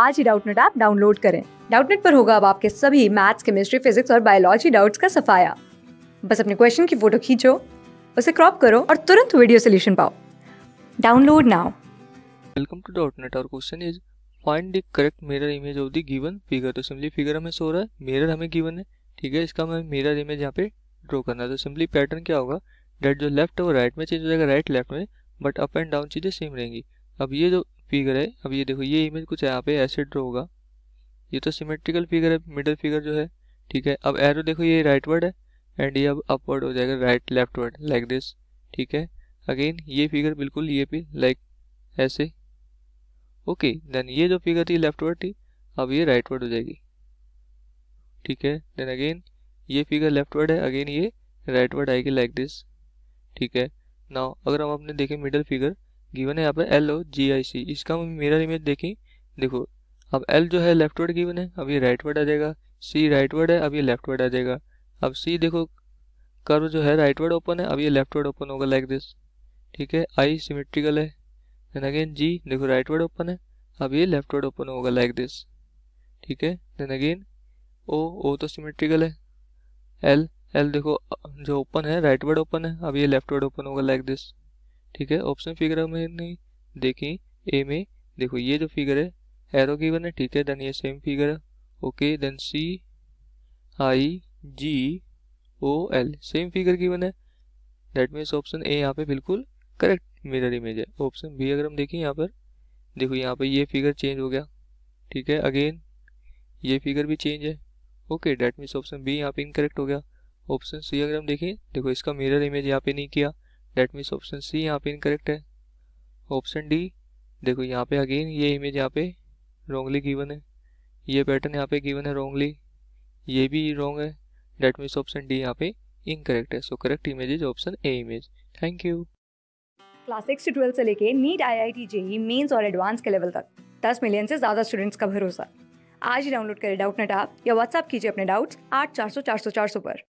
आज ही Doubtnut app download करें डाउटनेट पर होगा अब आपके सभी मैथ्स केमिस्ट्री फिजिक्स और बायोलॉजी डाउट्स का सफाया बस अपने क्वेश्चन की फोटो खींचो उसे क्रॉप करो और तुरंत वीडियो सोल्यूशन पाओ download now welcome to Doubtnut और question is find the correct mirror image of the given figure तो सिंपली फिगर हमें सो रहा है मिरर हमें गिवन है ठीक है इसका हमें मिरर इमेज यहाँ पे ड्रॉ करना है तो सिंपली पैटर्न क्या होगा डेट जो लेफ्ट है वो राइट में चेंज हो जाएगा राइट लेफ्ट में बट अप एंड डाउन चीज़ें सेम रहेंगी अब ये जो फिगर है अब ये देखो ये इमेज कुछ यहाँ पे ऐसे ड्रो होगा ये तो सिमेट्रिकल फिगर है मिडल फिगर जो है ठीक है अब एरो देखो ये राइट वर्ड है एंड ये अब अपवर्ड हो जाएगा right leftward like this ठीक है अगेन ये फिगर बिल्कुल ये भी लाइक ऐसे ओके देन ये जो फिगर थी लेफ्ट वर्ड थी अब ये राइट वर्ड हो जाएगी ठीक है देन अगेन ये फिगर लेफ्ट वर्ड है अगेन ये राइट वर्ड आएगी लाइक दिस ठीक है नाउ अगर हम अपने देखें मिडल फिगर गिवन है यहाँ पे एल ओ जी आई सी इसका मिरर इमेज देखें देखो अब एल जो है लेफ्ट वर्ड गिवन है अब ये राइट वर्ड आ जाएगा सी राइट वर्ड है अब ये लेफ्ट वर्ड आ जाएगा अब सी देखो कर्व जो है राइट वर्ड ओपन है अब ये लेफ्ट वर्ड ओपन होगा लाइक दिस ठीक है आई सिमेट्रिकल है देन अगेन जी देखो राइट वर्ड ओपन है अब ये लेफ्ट वर्ड ओपन होगा लाइक दिस ठीक है देन अगेन ओ ओ तो सिमेट्रिकल है एल एल देखो जो ओपन है राइट वर्ड ओपन है अब ये लेफ्ट वर्ड ओपन होगा लाइक दिस ठीक है ऑप्शन फिगर हमने देखी ए में देखो ये जो फिगर है एरो गिवन है ठीक है देन ये same figure okay then C I G O L same figure given है दैट मीन्स ऑप्शन ए यहाँ पे बिल्कुल करेक्ट मिरर इमेज है ऑप्शन बी अगर हम देखें यहाँ पर देखो यहाँ पे ये फिगर चेंज हो गया ठीक है अगेन ये फिगर भी चेंज है okay that means option B यहाँ पे इनकरेक्ट हो गया ऑप्शन सी अगर हम देखें देखो इसका मिरर इमेज यहाँ पे नहीं किया दैट मीन्स ऑप्शन सी यहाँ पे इनकरेक्ट है ऑप्शन डी देखो यहाँ पे अगेन ये इमेज यहाँ पे रॉन्गली गिवन है ये पैटर्न यहाँ पे गिवन है रॉन्गली ये भी रॉन्ग है डेट मीन्स ऑप्शन डी यहाँ पे इनकरेक्ट है so correct image is option A image thank you class six से ट्वेल्थ से लेके NEET I I T JEE mains और एडवांस के लेवल तक दस मिलियन से ज़्यादा स्टूडेंट्स का भरोसा आज ही डाउनलोड करें डाउट नेट आप या व्हाट्सअप कीजिए अपने डाउट्स आठ चार सौ चार सौ चार सौ पर